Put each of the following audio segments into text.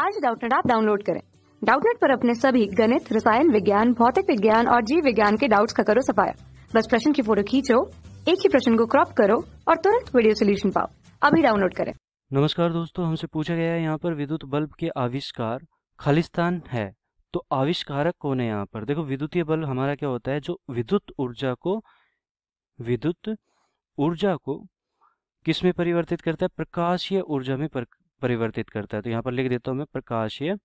आज डाउटनेट आप डाउनलोड करें डाउटनेट पर अपने सभी गणित रसायन विज्ञान भौतिक विज्ञान और जीव विज्ञान के डाउट्स का करो सफाया बस प्रश्न की फोटो खींचो एक ही प्रश्न को क्रॉप करो और तुरंत वीडियो सोल्यूशन पाओ अभी डाउनलोड करें नमस्कार दोस्तों हमसे पूछा गया है यहाँ पर विद्युत बल्ब के आविष्कार खालिस्तान है तो आविष्कारक कौन है यहाँ पर देखो विद्युतीय बल्ब हमारा क्या होता है जो विद्युत ऊर्जा को विद्युत ऊर्जा को किसमें परिवर्तित करता है प्रकाशीय ऊर्जा में परिवर्तित करता है तो यहाँ पर लिख देता हूँ मैं प्रकाशीय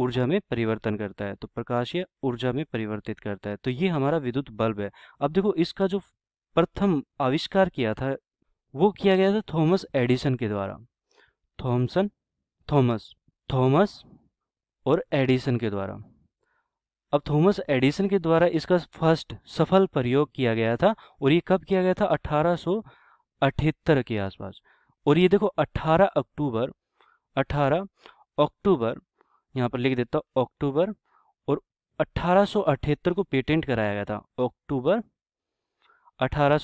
ऊर्जा में परिवर्तन करता है तो प्रकाशीय ऊर्जा में परिवर्तित करता है तो ये हमारा विद्युत बल्ब है अब देखो इसका जो प्रथम आविष्कार किया था वो किया गया था थॉमस एडिसन के द्वारा थॉमसन थॉमस थॉमस और एडिसन के द्वारा अब थॉमस एडिसन के द्वारा इसका फर्स्ट सफल प्रयोग किया गया था और ये कब किया गया था अठारह के आसपास और ये देखो 18 अक्टूबर 18 अक्टूबर यहाँ पर लिख देता हूँ अक्टूबर और अठारह को पेटेंट कराया गया था अक्टूबर अठारह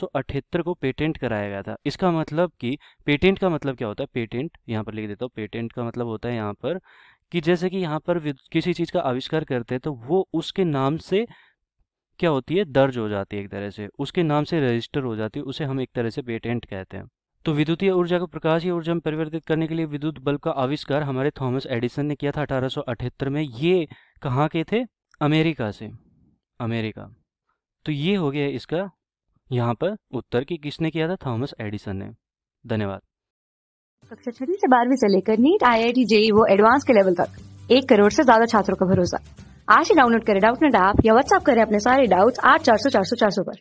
को पेटेंट कराया गया था इसका मतलब कि पेटेंट का मतलब क्या होता है पेटेंट यहाँ पर लिख देता हूँ पेटेंट का मतलब होता है यहाँ पर कि जैसे कि यहाँ पर किसी चीज़ का आविष्कार करते हैं तो वो उसके नाम से क्या होती है दर्ज हो जाती है एक तरह से उसके नाम से रजिस्टर हो जाती है उसे हम एक तरह से पेटेंट कहते हैं तो विद्युतीय ऊर्जा को या ऊर्जा में परिवर्तित करने के लिए विद्युत बल्ब का आविष्कार हमारे थॉमस एडिसन ने किया था अठारह में ये कहाँ के थे अमेरिका से अमेरिका तो ये हो गया इसका यहाँ पर उत्तर कि किसने किया था थॉमस एडिसन ने धन्यवाद कक्षा छठी से बारहवीं से लेकर NEET I I T JEE वो एडवांस के लेवल तक एक करोड़ से ज्यादा छात्रों का भरोसा आज ही डाउनलोड करें डाउट नेट ऐप या व्हाट्सअप करें अपने सारे डाउट्स आठ चार सौ चार सौ चार सौ पर